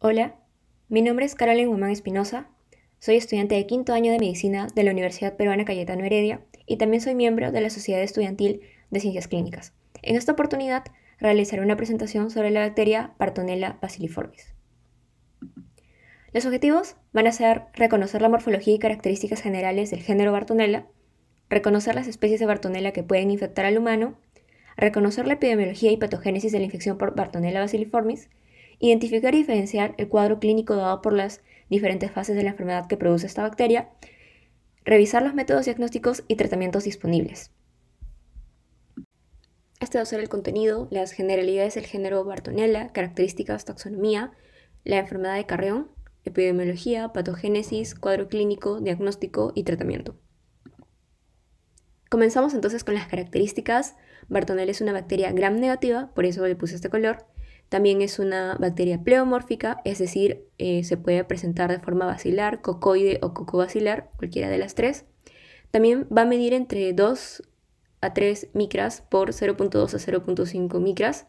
Hola, mi nombre es Carolyn Guzmán Espinosa, soy estudiante de quinto año de medicina de la Universidad Peruana Cayetano Heredia y también soy miembro de la Sociedad Estudiantil de Ciencias Clínicas. En esta oportunidad realizaré una presentación sobre la bacteria Bartonella bacilliformis. Los objetivos van a ser reconocer la morfología y características generales del género Bartonella, reconocer las especies de Bartonella que pueden infectar al humano, reconocer la epidemiología y patogénesis de la infección por Bartonella bacilliformis, identificar y diferenciar el cuadro clínico dado por las diferentes fases de la enfermedad que produce esta bacteria, revisar los métodos diagnósticos y tratamientos disponibles. Este va a ser el contenido, las generalidades del género Bartonella, características, taxonomía, la enfermedad de Carreón, epidemiología, patogénesis, cuadro clínico, diagnóstico y tratamiento. Comenzamos entonces con las características. Bartonella es una bacteria gram negativa, por eso le puse este color. También es una bacteria pleomórfica, es decir, eh, se puede presentar de forma bacilar, cocoide o cocobacilar, cualquiera de las tres. También va a medir entre 2 a 3 micras por 0.2 a 0.5 micras.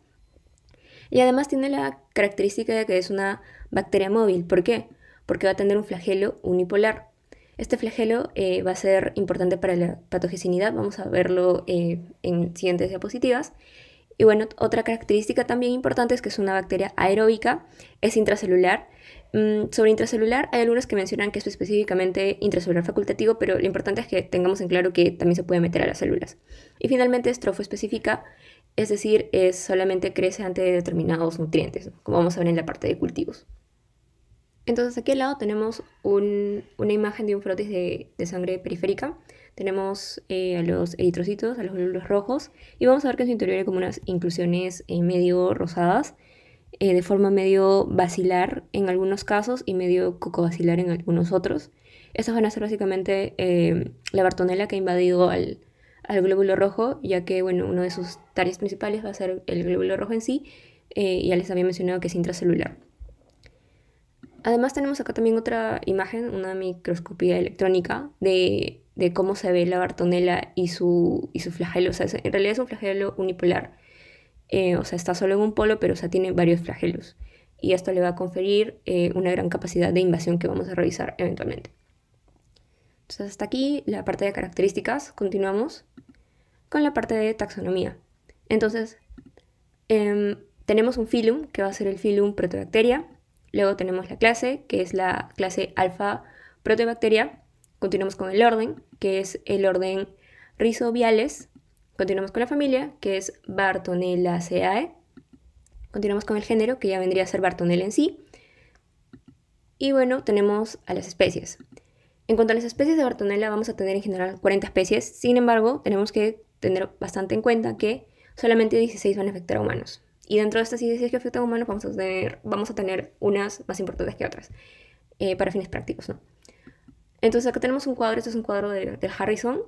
Y además tiene la característica de que es una bacteria móvil. ¿Por qué? Porque va a tener un flagelo unipolar. Este flagelo eh, va a ser importante para la patogenicidad. vamos a verlo eh, en siguientes diapositivas. Y bueno, otra característica también importante es que es una bacteria aeróbica, es intracelular. Mm, sobre intracelular hay algunos que mencionan que es específicamente intracelular facultativo, pero lo importante es que tengamos en claro que también se puede meter a las células. Y finalmente es específica es decir, es, solamente crece ante determinados nutrientes, como vamos a ver en la parte de cultivos. Entonces aquí al lado tenemos una imagen de un frotis de sangre periférica tenemos eh, a los eritrocitos, a los glóbulos rojos, y vamos a ver que en su interior hay como unas inclusiones eh, medio rosadas, eh, de forma medio vacilar en algunos casos y medio cocobacilar en algunos otros. Estas van a ser básicamente la bartonela que ha invadido al, glóbulo rojo, ya que bueno, de sus tareas principales va a ser el glóbulo rojo en sí, y ya les había mencionado que es intracelular. Además tenemos acá también otra imagen, una microscopía electrónica de de cómo se ve la Bartonella y su, flagelo. O en realidad es un flagelo unipolar. Eh, o sea, está solo en un polo, pero o sea, tiene varios flagelos. Y esto le va a conferir eh, una gran capacidad de invasión que vamos a revisar eventualmente. Entonces, hasta aquí la parte de características. Continuamos con la parte de taxonomía. Entonces, em, tenemos un filum, que va a ser el filum proteobacteria. Luego tenemos la clase, que es la clase alfa proteobacteria. Continuamos con el orden, que es el orden rizoviales. Continuamos con la familia, que es Bartonella e. Continuamos con el género, que ya vendría a ser Bartonella en sí. Y bueno, tenemos a las especies. En cuanto a las especies de Bartonella, vamos a tener en general 40 especies. Sin embargo, tenemos que tener bastante en cuenta que solamente 16 van a afectar a humanos. Y dentro de estas 16 que afectan a humanos, vamos a tener, vamos a tener unas más importantes que otras, eh, para fines prácticos, ¿no? Entonces acá tenemos un cuadro, este es un cuadro del Harrison.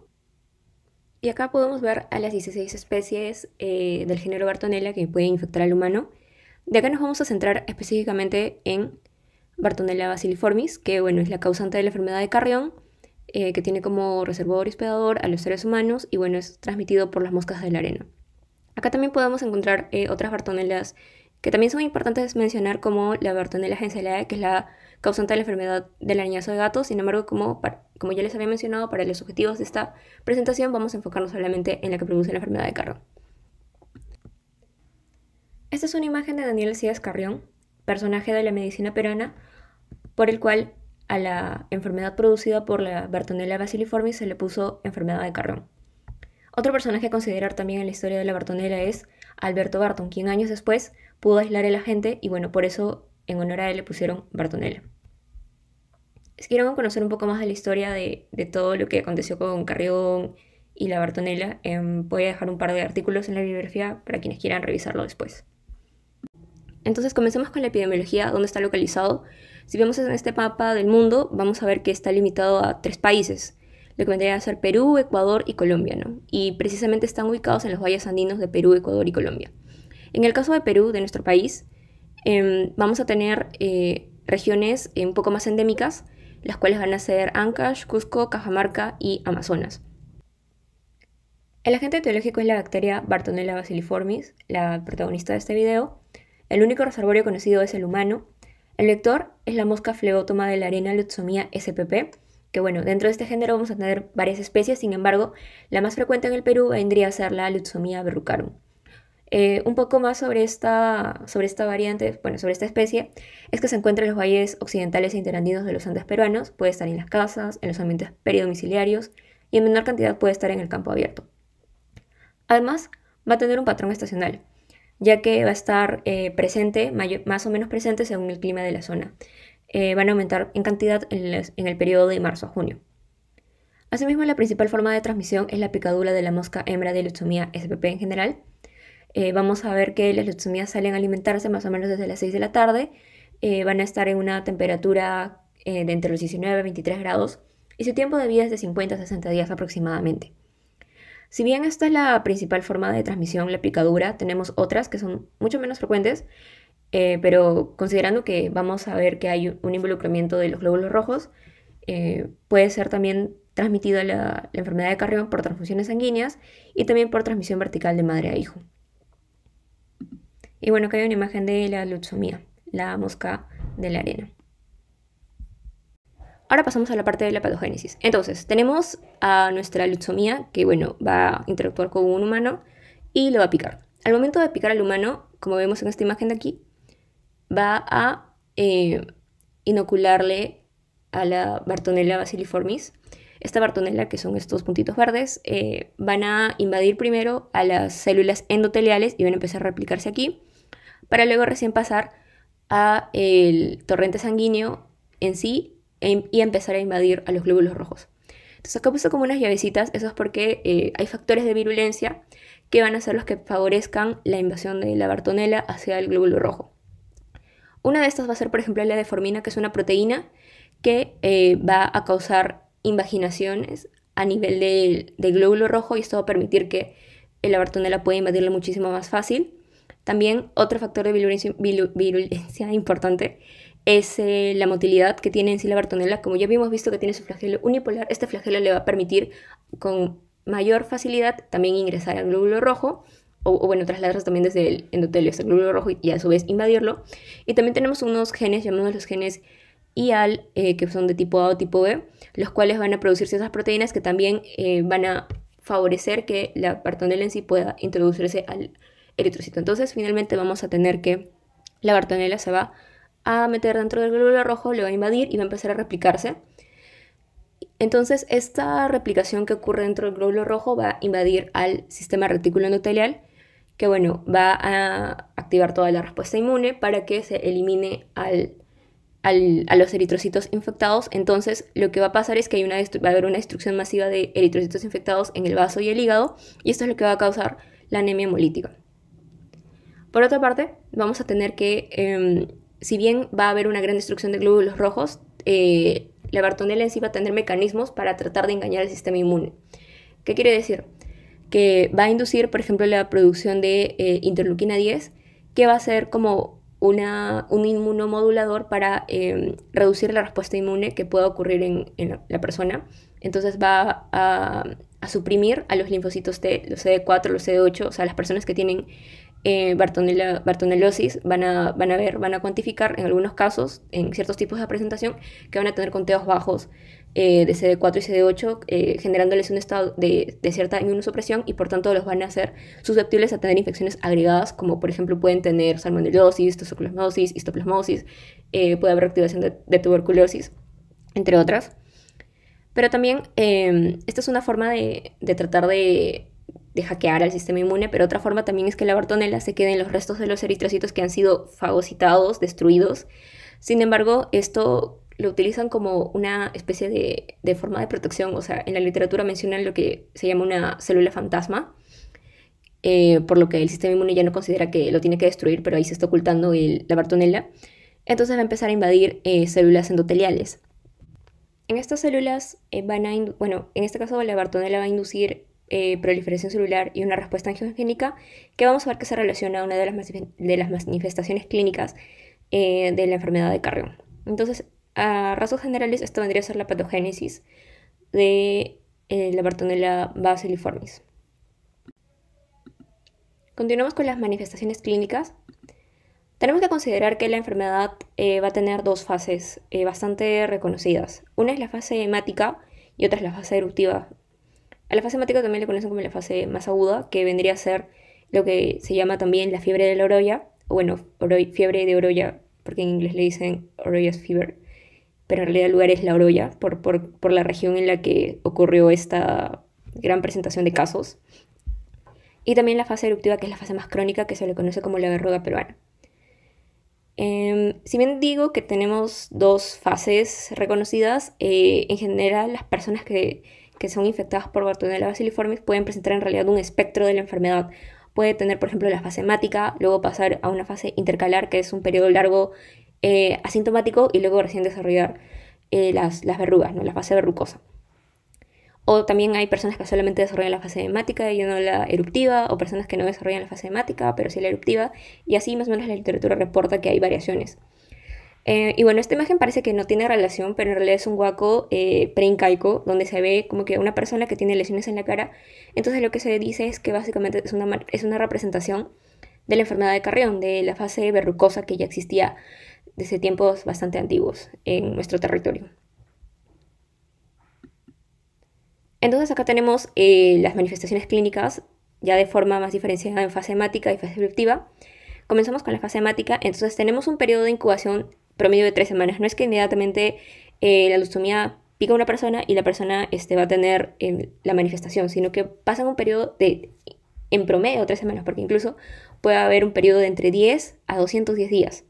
Y acá podemos ver a las 16 especies eh, del género Bartonella que pueden infectar al humano. De acá nos vamos a centrar específicamente en Bartonella basiliformis, que bueno, es la causante de la enfermedad de Carrión, eh, que tiene como reservorio hospedador a los seres humanos y bueno, es transmitido por las moscas de la arena. Acá también podemos encontrar eh, otras Bartonellas que también son importantes mencionar como la Bartonella henselae, que es la causante la enfermedad del arañazo de gato. Sin embargo, como, como ya les había mencionado, para los objetivos de esta presentación vamos a enfocarnos solamente en la que produce la enfermedad de Carrón. Esta es una imagen de Daniel Cías Carrión, personaje de la medicina peruana, por el cual a la enfermedad producida por la Bartonella basiliformis se le puso enfermedad de Carrón. Otro personaje a considerar también en la historia de la Bartonella es Alberto Barton, quien años después pudo aislar a la gente y bueno, por eso en honor a él le pusieron Bartonella. Si quieren conocer un poco más de la historia de, todo lo que aconteció con Carrión y la Bartonella, em, voy a dejar un par de artículos en la bibliografía para quienes quieran revisarlo después. Entonces comencemos con la epidemiología, dónde está localizado. Si vemos en este mapa del mundo, vamos a ver que está limitado a tres países, lo que vendría a ser Perú, Ecuador y Colombia, ¿no? Y precisamente están ubicados en los valles andinos de Perú, Ecuador y Colombia. En el caso de Perú, de nuestro país, Em, vamos a tener eh, regiones eh, un poco más endémicas, las cuales van a ser Ancash, Cusco, Cajamarca y Amazonas. El agente teológico es la bacteria Bartonella basiliformis, la protagonista de este video. El único reservorio conocido es el humano. El vector es la mosca fleótoma de la arena Lutzomía spp, que bueno, dentro de este género vamos a tener varias especies, sin embargo, la más frecuente en el Perú vendría a ser la Lutzomía berrucarum. Eh, un poco más sobre esta, sobre esta variante, bueno, sobre esta especie, es que se encuentra en los valles occidentales e interandinos de los Andes peruanos, puede estar en las casas, en los ambientes peridomiciliarios y en menor cantidad puede estar en el campo abierto. Además, va a tener un patrón estacional, ya que va a estar eh, presente, más o menos presente según el clima de la zona. Eh, van a aumentar en cantidad en, el periodo de marzo a junio. Asimismo, la principal forma de transmisión es la picadura de la mosca hembra de leucemia SPP en general, eh, vamos a ver que las leucemias salen a alimentarse más o menos desde las 6 de la tarde. Eh, van a estar en una temperatura eh, de entre los 19 y 23 grados y su tiempo de vida es de 50 a 60 días aproximadamente. Si bien esta es la principal forma de transmisión, la picadura, tenemos otras que son mucho menos frecuentes, pero considerando que vamos a ver que hay un involucramiento de los glóbulos rojos, puede ser también transmitida la, enfermedad de Carrión por transfusiones sanguíneas y también por transmisión vertical de madre a hijo. Y bueno, acá hay una imagen de la lutsomía, la mosca de la arena. Ahora pasamos a la parte de la patogénesis. Entonces, tenemos a nuestra lutsomía que, bueno, va a interactuar con un humano y lo va a picar. Al momento de picar al humano, como vemos en esta imagen de aquí, va a eh, inocularle a la Bartonella basiliformis. Esta Bartonella, que son estos puntitos verdes, eh, van a invadir primero a las células endoteliales y van a empezar a replicarse aquí para luego recién pasar a el torrente sanguíneo en sí e y empezar a invadir a los glóbulos rojos. Entonces acá puesto como unas llavecitas, eso es porque eh, hay factores de virulencia que van a ser los que favorezcan la invasión de la bartonela hacia el glóbulo rojo. Una de estas va a ser, por ejemplo, la deformina, que es una proteína que eh, va a causar invaginaciones a nivel del, glóbulo rojo y esto va a permitir que la bartonela pueda invadirle muchísimo más fácil. También otro factor de virulencia, importante es eh, la motilidad que tiene en sí la bartonela. Como ya habíamos visto que tiene su flagelo unipolar, este flagelo le va a permitir con mayor facilidad también ingresar al glóbulo rojo, o, bueno, trasladarse también desde el endotelio hasta el glóbulo rojo y, a su vez invadirlo. Y también tenemos unos genes, llamados los genes IAL, eh, que son de tipo A o tipo B, los cuales van a producir ciertas proteínas que también eh, van a favorecer que la Bartonella en sí pueda introducirse al eritrocito. Entonces finalmente vamos a tener que la Bartonella se va a meter dentro del glóbulo rojo, le va a invadir y va a empezar a replicarse. Entonces, esta replicación que ocurre dentro del glóbulo rojo va a invadir al sistema retículo endotelial, que bueno, va a activar toda la respuesta inmune para que se elimine a los eritrocitos infectados. Entonces, lo que va a pasar es que hay una, va a haber una destrucción masiva de eritrocitos infectados en el vaso y el hígado, y esto es lo que va a causar la anemia hemolítica. Por otra parte, vamos a tener que, em, si bien va a haber una gran destrucción de glóbulos rojos, eh, la Bartonella en sí va a tener mecanismos para tratar de engañar el sistema inmune. ¿Qué quiere decir? Que va a inducir, por ejemplo, la producción de eh, interleuquina 10, que va a ser como una, un inmunomodulador para em, reducir la respuesta inmune que pueda ocurrir en, la persona. Entonces va a, a, suprimir a los linfocitos T, los CD4, los CD8, o sea, las personas que tienen eh, bartonellosis van a, van a ver, van a cuantificar en algunos casos, en ciertos tipos de presentación, que van a tener conteos bajos eh, de CD4 y CD8, eh, generándoles un estado de, cierta inmunosupresión y por tanto los van a hacer susceptibles a tener infecciones agregadas, como por ejemplo pueden tener salmonellosis, tosoclosmosis histoplasmosis, puede haber activación de, tuberculosis, entre otras. Pero también esta es una forma de tratar de de hackear al sistema inmune, pero otra forma también es que la bartonela se quede en los restos de los eritrocitos que han sido fagocitados, destruidos. Sin embargo, esto lo utilizan como una especie de, forma de protección. O sea, en la literatura mencionan lo que se llama una célula fantasma, eh, por lo que el sistema inmune ya no considera que lo tiene que destruir, pero ahí se está ocultando el, la bartonela. Entonces va a empezar a invadir eh, células endoteliales. En estas células eh, van a, bueno, en este caso la bartonela va a inducir eh, proliferación celular y una respuesta angiogénica, que vamos a ver que se relaciona a una de las, de las manifestaciones clínicas eh, de la enfermedad de Carrión. Entonces, a rasgos generales, esto vendría a ser la patogénesis de eh, la Bartonella basiliformis. Continuamos con las manifestaciones clínicas. Tenemos que considerar que la enfermedad va a tener dos fases bastante reconocidas. Una es la fase hemática y otra es la fase eruptiva a la fase hemática también le conocen como la fase más aguda, que vendría a ser lo que se llama también la fiebre de la oroya, bueno, fiebre de orolla, porque en inglés le dicen oroya's fever, pero en realidad el lugar es la orolla, por, la región en la que ocurrió esta gran presentación de casos. Y también la fase eruptiva, que es la fase más crónica, que se le conoce como la verruga peruana. Em, si bien digo que tenemos dos fases reconocidas, eh, en general las personas que que son infectadas por Bartonella bacilliformis pueden presentar en realidad un espectro de la enfermedad. Puede tener, por ejemplo, la fase hemática, luego pasar a una fase intercalar, que es un periodo largo eh, asintomático, y luego recién desarrollar eh, las, verrugas, ¿no? la fase verrucosa. O también hay personas que solamente desarrollan la fase hemática y no la eruptiva, o personas que no desarrollan la fase hemática, pero sí la eruptiva, y así más o menos la literatura reporta que hay variaciones. Eh, y bueno, esta imagen parece que no tiene relación, pero en realidad es un huaco eh, preincaico, donde se ve como que una persona que tiene lesiones en la cara. Entonces lo que se dice es que básicamente es una, es una representación de la enfermedad de Carrión, de la fase verrucosa que ya existía desde tiempos bastante antiguos en nuestro territorio. Entonces acá tenemos eh, las manifestaciones clínicas ya de forma más diferenciada en fase hemática y fase eruptiva. Comenzamos con la fase hemática, entonces tenemos un periodo de incubación promedio de tres semanas. No es que inmediatamente eh, la leucemia pica a una persona y la persona este, va a tener em, la manifestación, sino que pasan un periodo de, en promedio, tres semanas, porque incluso puede haber un periodo de entre 10 a 210 días.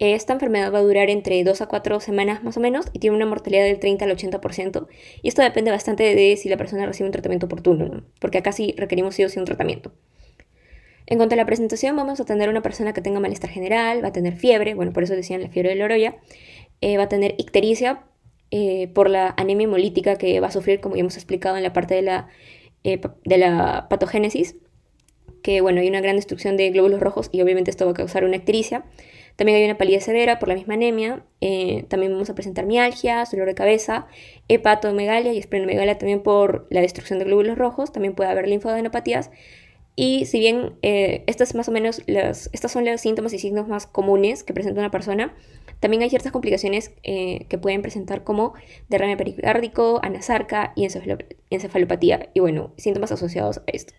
Esta enfermedad va a durar entre dos a cuatro semanas más o menos y tiene una mortalidad del 30 al 80%. Y esto depende bastante de si la persona recibe un tratamiento oportuno, porque acá sí requerimos sí o sí un tratamiento. En cuanto a la presentación, vamos a tener una persona que tenga malestar general, va a tener fiebre, bueno, por eso decían la fiebre de la orolla, eh, va a tener ictericia eh, por la anemia hemolítica que va a sufrir, como ya hemos explicado en la parte de la, eh, de la patogénesis, que bueno, hay una gran destrucción de glóbulos rojos y obviamente esto va a causar una ictericia. También hay una palidez severa por la misma anemia. también vamos a presentar mialgia, dolor de cabeza, hepatomegalia y esplenomegalia también por la destrucción de glóbulos rojos. También puede haber linfadenopatías y si bien eh, estas más o menos las, estas son los síntomas y signos más comunes que presenta una persona, también hay ciertas complicaciones eh, que pueden presentar como derrame pericárdico, anasarca y encefalopatía, y bueno, síntomas asociados a esto.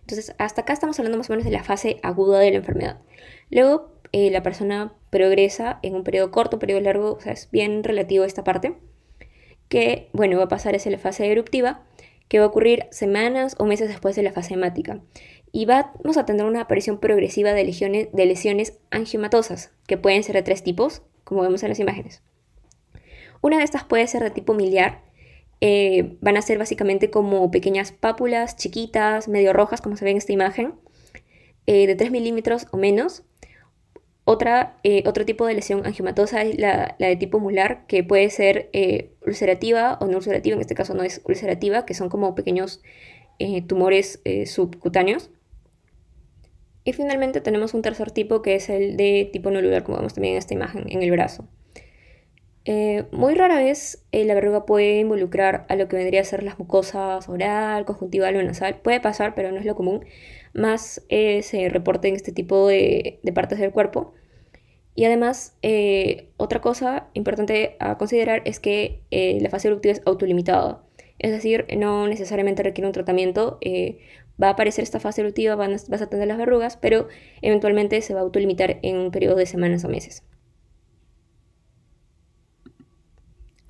Entonces, hasta acá estamos hablando más o menos de la fase aguda de la enfermedad. Luego, eh, la persona progresa en un periodo corto, un periodo largo, o sea, es bien relativo a esta parte, que, bueno, va a pasar hacia la fase eruptiva, que va a ocurrir semanas o meses después de la fase hemática. Y vamos a tener una aparición progresiva de, lesiones angiomatosas, que pueden ser de tres tipos, como vemos en las imágenes. Una de estas puede ser de tipo miliar, eh, van a ser básicamente como pequeñas pápulas chiquitas, medio rojas, como se ve en esta imagen, eh, de 3 milímetros o menos, otra, eh, otro tipo de lesión angiomatosa es la, de tipo mular, que puede ser eh, ulcerativa o no ulcerativa, en este caso no es ulcerativa, que son como pequeños eh, tumores subcutáneos. Y finalmente tenemos un tercer tipo que es el de tipo nodular, como vemos también en esta imagen, en el brazo. Eh, muy rara vez eh, la verruga puede involucrar a lo que vendría a ser las mucosas oral, conjuntiva o nasal. Puede pasar, pero no es lo común. Más eh, se reporta en este tipo de, partes del cuerpo. Y además, otra cosa importante a considerar es que la fase eruptiva es autolimitada. Es decir, no necesariamente requiere un tratamiento. va a aparecer esta fase eruptiva, vas a tener las verrugas, pero eventualmente se va a autolimitar en un periodo de semanas o meses.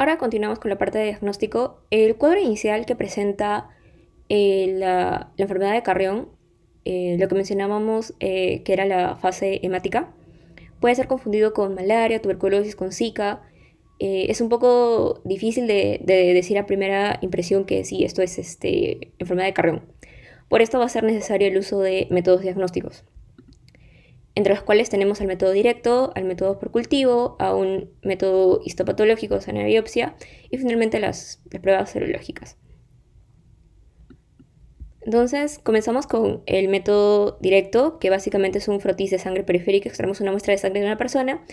Ahora continuamos con la parte de diagnóstico. El cuadro inicial que presenta eh, la, enfermedad de Carrión, eh, lo que mencionábamos eh, que era la fase hemática, puede ser confundido con malaria, tuberculosis, con Zika. es un poco difícil de, decir a primera impresión que sí, esto es este, enfermedad de Carrión. Por esto va a ser necesario el uso de métodos diagnósticos entre las cuales tenemos al método directo, al método por cultivo, a un método histopatológico, o sea, una biopsia, y finalmente las, pruebas serológicas. Entonces, comenzamos con el método directo, que básicamente es un frotis de sangre periférica. Extraemos una muestra de sangre de una persona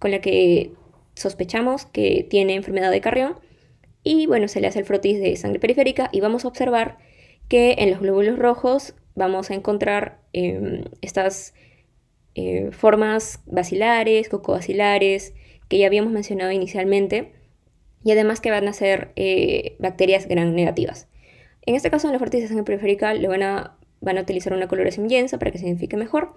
con la que sospechamos que tiene enfermedad de carrión. Y bueno, se le hace el frotis de sangre periférica y vamos a observar que en los glóbulos rojos vamos a encontrar em, estas eh, formas bacilares, cocobacilares, que ya habíamos mencionado inicialmente, y además que van a ser eh, bacterias gran negativas. En este caso, en la fertilización periférica le van a, utilizar una coloración yensa para que se identifique mejor.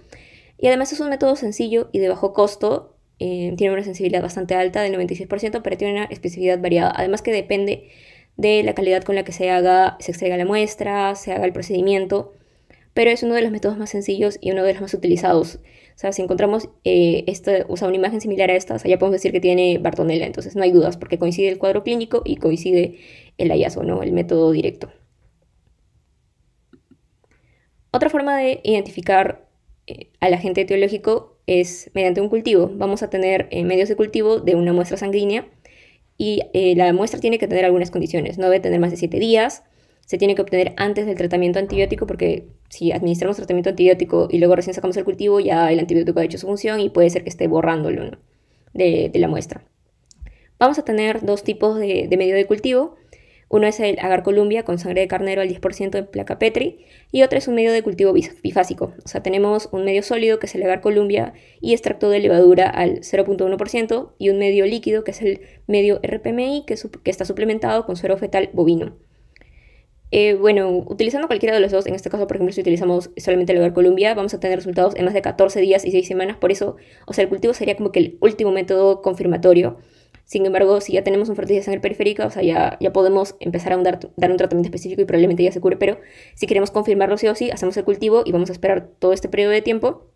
Y además es un método sencillo y de bajo costo. Eh, tiene una sensibilidad bastante alta del 96%, pero tiene una especificidad variada. Además que depende de la calidad con la que se haga, se extraiga la muestra, se haga el procedimiento. Pero es uno de los métodos más sencillos y uno de los más utilizados sea, si encontramos eh, una imagen similar a esta, ya podemos decir que tiene Bartonella, entonces no hay dudas porque coincide el cuadro clínico y coincide el hallazgo, ¿no? El método directo. Otra forma de identificar eh, al agente etiológico es mediante un cultivo. Vamos a tener eh, medios de cultivo de una muestra sanguínea y la muestra tiene que tener algunas condiciones. No debe tener más de 7 días, se tiene que obtener antes del tratamiento antibiótico porque si administramos tratamiento antibiótico y luego recién sacamos el cultivo, ya el antibiótico ha hecho su función y puede ser que esté borrándolo de, la muestra. Vamos a tener dos tipos de, medio de cultivo. Uno es el agar columbia con sangre de carnero al 10% en placa Petri y otro es un medio de cultivo bifásico. O sea, tenemos un medio sólido que es el agar columbia y extracto de levadura al 0.1% y un medio líquido que es el medio RPMI que, que, está suplementado con suero fetal bovino. Eh, bueno, utilizando cualquiera de los dos, en este caso, por ejemplo, si utilizamos solamente el hogar Columbia, vamos a tener resultados en más de 14 días y 6 semanas. Por eso, o sea, el cultivo sería como que el último método confirmatorio. Sin embargo, si ya tenemos un fertilizante de periférica, o sea, ya, ya podemos empezar a dar, un tratamiento específico y probablemente ya se cure, pero si queremos confirmarlo sí o sí, hacemos el cultivo y vamos a esperar todo este periodo de tiempo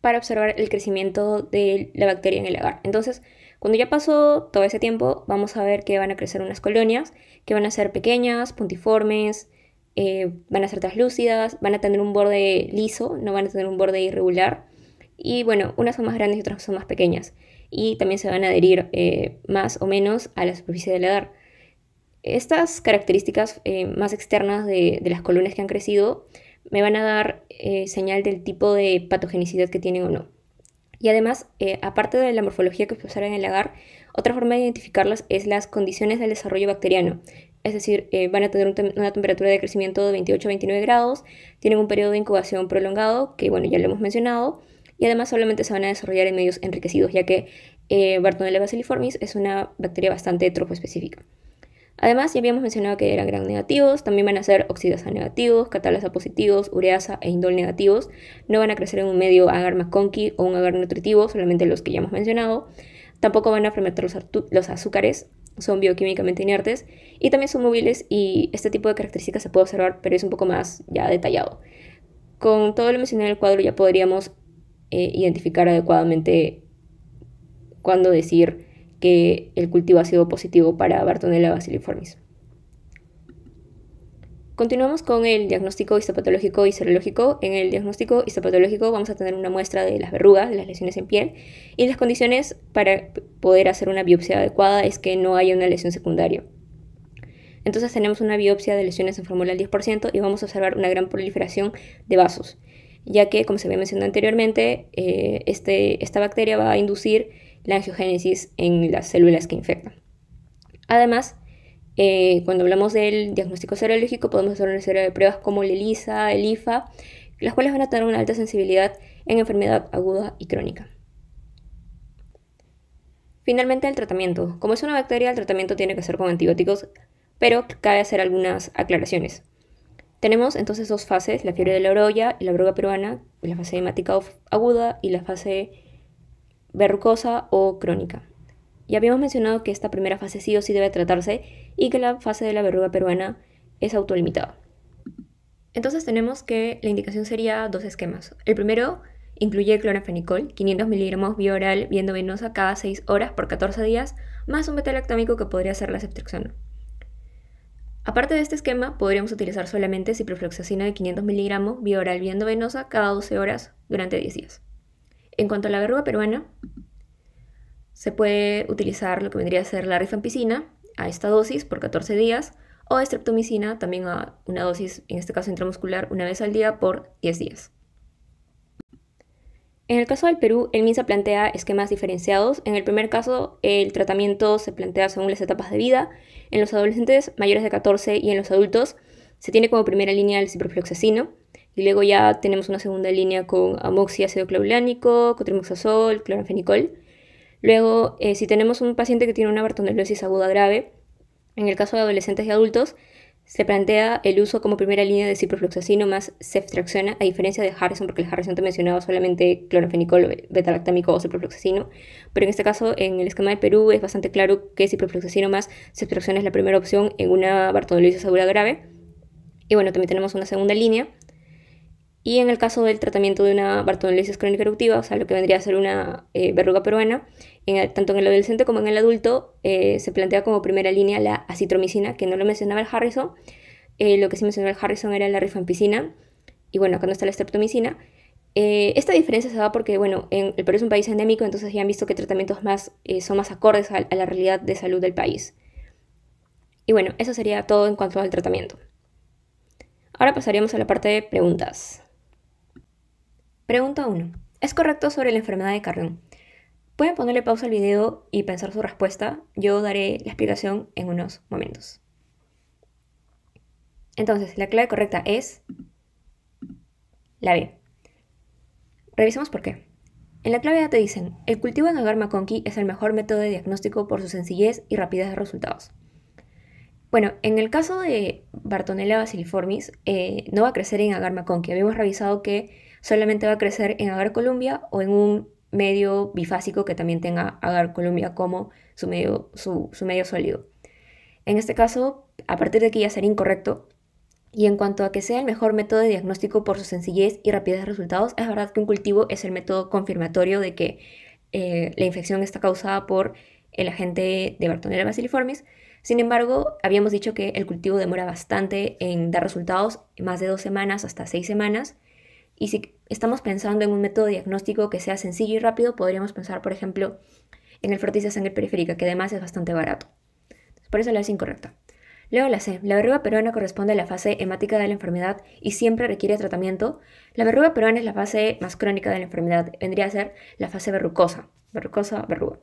para observar el crecimiento de la bacteria en el agar. Entonces, cuando ya pasó todo ese tiempo, vamos a ver que van a crecer unas colonias que van a ser pequeñas, puntiformes, eh, van a ser translúcidas, van a tener un borde liso, no van a tener un borde irregular. Y bueno, unas son más grandes y otras son más pequeñas. Y también se van a adherir eh, más o menos a la superficie del edad. Estas características eh, más externas de, de, las colonias que han crecido me van a dar señal del tipo de patogenicidad que tienen o no. Y además, eh, aparte de la morfología que se en el agar, otra forma de identificarlas es las condiciones del desarrollo bacteriano. Es decir, eh, van a tener una temperatura de crecimiento de 28 a 29 grados, tienen un periodo de incubación prolongado, que bueno, ya lo hemos mencionado, y además solamente se van a desarrollar en medios enriquecidos, ya que eh, Bartonella bacilliformis es una bacteria bastante específica Además, ya habíamos mencionado que eran gran negativos, también van a ser oxidasa negativos, catalasa positivos, ureasa e indol negativos. No van a crecer en un medio agar maconqui o un agar nutritivo, solamente los que ya hemos mencionado. Tampoco van a fermentar los, azúcares, son bioquímicamente inertes y también son móviles y este tipo de características se puede observar, pero es un poco más ya detallado. Con todo lo mencionado en el cuadro ya podríamos eh, identificar adecuadamente cuándo decir que el cultivo ha sido positivo para Bartonella Basiliformis. Continuamos con el diagnóstico histopatológico y serológico. En el diagnóstico histopatológico vamos a tener una muestra de las verrugas, de las lesiones en piel y las condiciones para poder hacer una biopsia adecuada es que no haya una lesión secundaria. Entonces tenemos una biopsia de lesiones en fórmula al 10% y vamos a observar una gran proliferación de vasos, ya que, como se había mencionado anteriormente, eh, este, esta bacteria va a inducir la angiogénesis en las células que infectan. Además, eh, cuando hablamos del diagnóstico serológico, podemos hacer una serie de pruebas como el ELISA, el IFA, las cuales van a tener una alta sensibilidad en enfermedad aguda y crónica. Finalmente, el tratamiento. Como es una bacteria, el tratamiento tiene que ser con antibióticos, pero cabe hacer algunas aclaraciones. Tenemos entonces dos fases, la fiebre de la orolla y la broga peruana, la fase hemática aguda y la fase verrucosa o crónica. Ya habíamos mencionado que esta primera fase sí o sí debe tratarse y que la fase de la verruga peruana es autolimitada. Entonces tenemos que la indicación sería dos esquemas. El primero incluye clorafenicol, 500 miligramos vía oral, venosa cada 6 horas por 14 días, más un betalactámico que podría ser la ceftriaxona. Aparte de este esquema, podríamos utilizar solamente ciprofloxacina de 500 miligramos vía oral, venosa cada 12 horas durante 10 días. En cuanto a la verruga peruana, se puede utilizar lo que vendría a ser la rifampicina a esta dosis por 14 días o estreptomicina también a una dosis, en este caso intramuscular, una vez al día por 10 días. En el caso del Perú, el MINSA plantea esquemas diferenciados. En el primer caso, el tratamiento se plantea según las etapas de vida. En los adolescentes mayores de 14 y en los adultos, se tiene como primera línea el ciprofloxacino. Y luego ya tenemos una segunda línea con amoxi, ácido clavulánico, cotrimoxazol, cloranfenicol. Luego, eh, si tenemos un paciente que tiene una bartonelosis aguda grave, en el caso de adolescentes y adultos, se plantea el uso como primera línea de ciprofloxacino más ceftriaxona, a diferencia de Harrison, porque el Harrison te mencionaba solamente cloranfenicol, betalactámico o ciprofloxacino, pero en este caso, en el esquema de Perú, es bastante claro que ciprofloxacino más ceftriaxona es la primera opción en una bartonelosis aguda grave. Y bueno, también tenemos una segunda línea, y en el caso del tratamiento de una bartoneliasis crónica eruptiva, o sea, lo que vendría a ser una eh, verruga peruana, tanto en el adolescente como en el adulto, eh, se plantea como primera línea la acitromicina, que no lo mencionaba el Harrison. Eh, lo que sí mencionaba el Harrison era la rifampicina. Y bueno, acá no está la streptomicina. esta diferencia se da porque, bueno, el Perú es un país endémico, entonces ya han visto que tratamientos más, son más acordes a la realidad de salud del país. Y bueno, eso sería todo en cuanto al tratamiento. Ahora pasaríamos a la parte de preguntas. Pregunta 1. ¿Es correcto sobre la enfermedad de Cardón? Pueden ponerle pausa al video y pensar su respuesta. Yo daré la explicación en unos momentos. Entonces, la clave correcta es la B. Revisemos por qué. En la clave A te dicen, el cultivo en agar macconkey es el mejor método de diagnóstico por su sencillez y rapidez de resultados. Bueno, en el caso de Bartonella basiliformis, eh, no va a crecer en agar macconkey. Habíamos revisado que solamente va a crecer en agar columbia o en un medio bifásico que también tenga agar columbia como su medio, sólido. En este caso, a partir de aquí ya sería incorrecto. Y en cuanto a que sea el mejor método de diagnóstico por su sencillez y rapidez de resultados, es verdad que un cultivo es el método confirmatorio de que eh, la infección está causada por el agente de Bartonella bacilliformis. Sin embargo, habíamos dicho que el cultivo demora bastante en dar resultados, más de dos semanas hasta seis semanas. Y si estamos pensando en un método diagnóstico que sea sencillo y rápido, podríamos pensar, por ejemplo, en el frotis de sangre periférica, que además es bastante barato. Por eso la es incorrecta. Luego la C. La verruga peruana corresponde a la fase hemática de la enfermedad y siempre requiere tratamiento. La verruga peruana es la fase más crónica de la enfermedad. Vendría a ser la fase verrucosa. Verrucosa, verruga.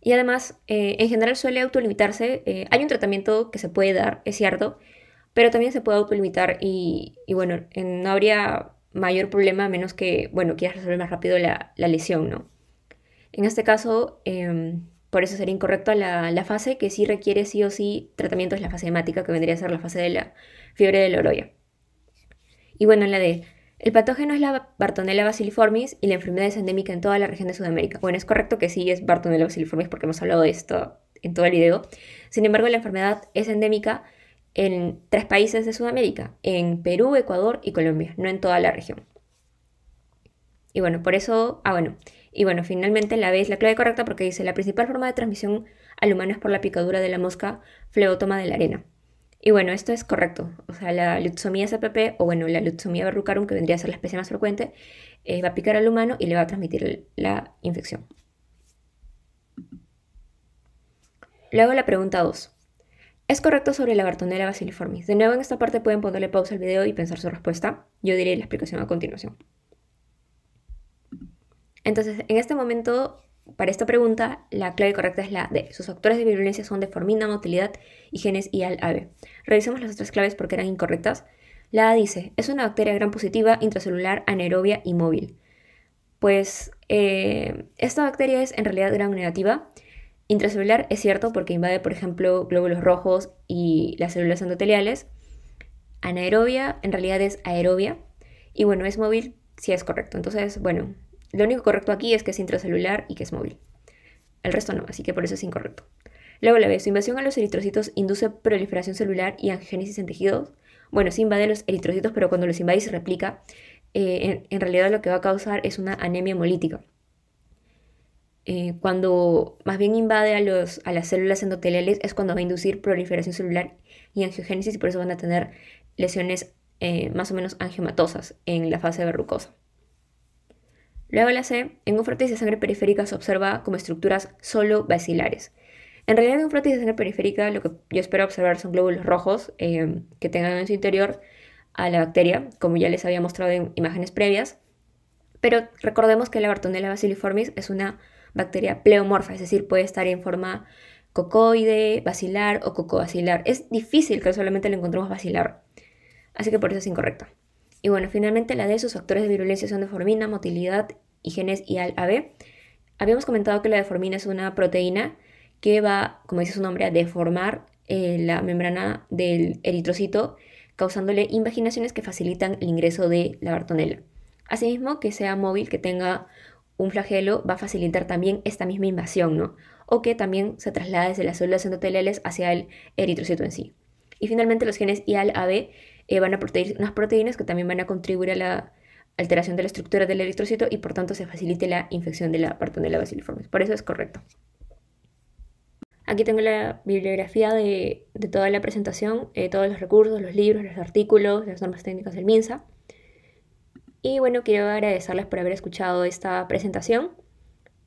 Y además, eh, en general suele autolimitarse. Eh, hay un tratamiento que se puede dar, es cierto, pero también se puede autolimitar y, bueno, no habría mayor problema a menos que, bueno, quieras resolver más rápido la, lesión, ¿no? En este caso, em, por eso sería incorrecto la, la, fase que sí requiere sí o sí tratamiento, es la fase hemática, que vendría a ser la fase de la fiebre de la oroya. Y bueno, en la D, el patógeno es la Bartonella basiliformis y la enfermedad es endémica en toda la región de Sudamérica. Bueno, es correcto que sí es Bartonella basiliformis porque hemos hablado de esto en todo el video. Sin embargo, la enfermedad es endémica en tres países de Sudamérica, en Perú, Ecuador y Colombia, no en toda la región. Y bueno, por eso, ah bueno, y bueno, finalmente la B la clave correcta porque dice la principal forma de transmisión al humano es por la picadura de la mosca fleotoma de la arena. Y bueno, esto es correcto. O sea, la leutsomía CPP, o bueno, la leutsomía verrucarum, que vendría a ser la especie más frecuente, eh, va a picar al humano y le va a transmitir la infección. Luego la pregunta 2. Es correcto sobre la Bartonella basiliformis. De nuevo, en esta parte pueden ponerle pausa al video y pensar su respuesta. Yo diré la explicación a continuación. Entonces, en este momento, para esta pregunta, la clave correcta es la D. Sus factores de virulencia son de motilidad y genes y al ave. Revisemos las otras claves porque eran incorrectas. La A dice, es una bacteria gran positiva, intracelular, anaerobia y móvil. Pues eh, esta bacteria es en realidad gran negativa Intracelular es cierto porque invade, por ejemplo, glóbulos rojos y las células endoteliales. Anaerobia en realidad es aerobia. Y bueno, es móvil si es correcto. Entonces, bueno, lo único correcto aquí es que es intracelular y que es móvil. El resto no, así que por eso es incorrecto. Luego la B, su invasión a los eritrocitos induce proliferación celular y angiogénesis en tejidos. Bueno, sí invade los eritrocitos, pero cuando los invade se replica, eh, en realidad lo que va a causar es una anemia hemolítica. Eh, cuando más bien invade a, a las células endoteliales es cuando va a inducir proliferación celular y angiogénesis y por eso van a tener lesiones eh, más o menos angiomatosas en la fase verrucosa. Luego la C, en un frotis de sangre periférica se observa como estructuras solo basilares. En realidad en un de sangre periférica lo que yo espero observar son glóbulos rojos eh, que tengan en su interior a la bacteria, como ya les había mostrado en imágenes previas, pero recordemos que la Bartonella basiliformis es una bacteria pleomorfa, es decir, puede estar en forma cocoide, bacilar o cocobacilar. Es difícil que solamente lo encontremos bacilar, así que por eso es incorrecto. Y bueno, finalmente la D, sus factores de virulencia son deformina, motilidad, y y al AB. Habíamos comentado que la deformina es una proteína que va, como dice su nombre, a deformar eh, la membrana del eritrocito, causándole invaginaciones que facilitan el ingreso de la bartonela. Asimismo, que sea móvil, que tenga un flagelo va a facilitar también esta misma invasión, ¿no? O que también se traslade desde las células endoteliales hacia el eritrocito en sí. Y finalmente los genes IAL-AB eh, van a proteger unas proteínas que también van a contribuir a la alteración de la estructura del eritrocito y por tanto se facilite la infección de la la baciliformes. Por eso es correcto. Aquí tengo la bibliografía de, toda la presentación, eh, todos los recursos, los libros, los artículos, las normas técnicas del MINSA. Y bueno, quiero agradecerles por haber escuchado esta presentación.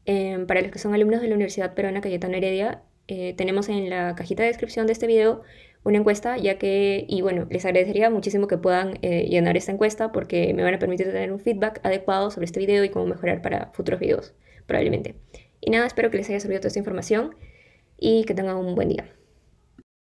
Em, para los que son alumnos de la Universidad Peruana Cayetano Heredia, eh, tenemos en la cajita de descripción de este video una encuesta, ya que, y bueno, les agradecería muchísimo que puedan eh, llenar esta encuesta porque me van a permitir tener un feedback adecuado sobre este video y cómo mejorar para futuros videos, probablemente. Y nada, espero que les haya servido toda esta información y que tengan un buen día.